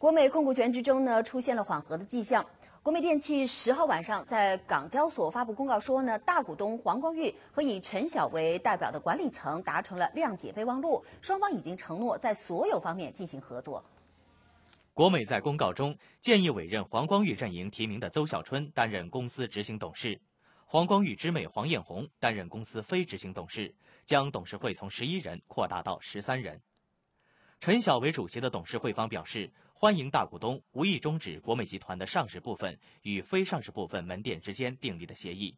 国美控股权之中呢出现了缓和的迹象。国美电器十号晚上在港交所发布公告说呢，大股东黄光裕和以陈晓为代表的管理层达成了谅解备忘录，双方已经承诺在所有方面进行合作。国美在公告中建议委任黄光裕阵营提名的邹晓春担任公司执行董事，黄光裕之妹黄艳红担任公司非执行董事，将董事会从十一人扩大到十三人。陈晓为主席的董事会方表示。欢迎大股东无意终止国美集团的上市部分与非上市部分门店之间订立的协议，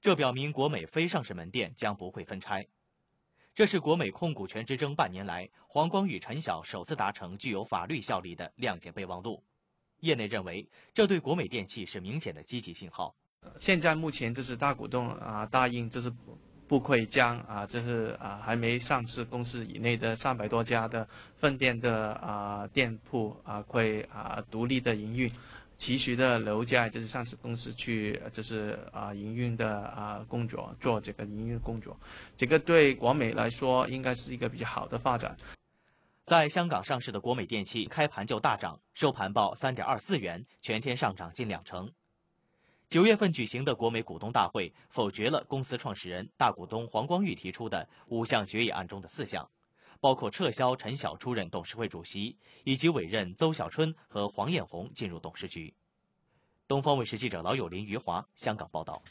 这表明国美非上市门店将不会分拆。这是国美控股权之争半年来黄光与陈晓首次达成具有法律效力的谅解备忘录，业内认为这对国美电器是明显的积极信号。现在目前这是大股东啊答应这是。不会将啊，就是啊，还没上市公司以内的三百多家的分店的啊店铺啊，会啊独立的营运，其余的楼价就是上市公司去就是啊营运的啊工作做这个营运工作，这个对国美来说应该是一个比较好的发展。在香港上市的国美电器开盘就大涨，收盘报三点二四元，全天上涨近两成。九月份举行的国美股东大会否决了公司创始人大股东黄光裕提出的五项决议案中的四项，包括撤销陈晓出任董事会主席，以及委任邹晓春和黄艳红进入董事局。东方卫视记者老友林余华香港报道。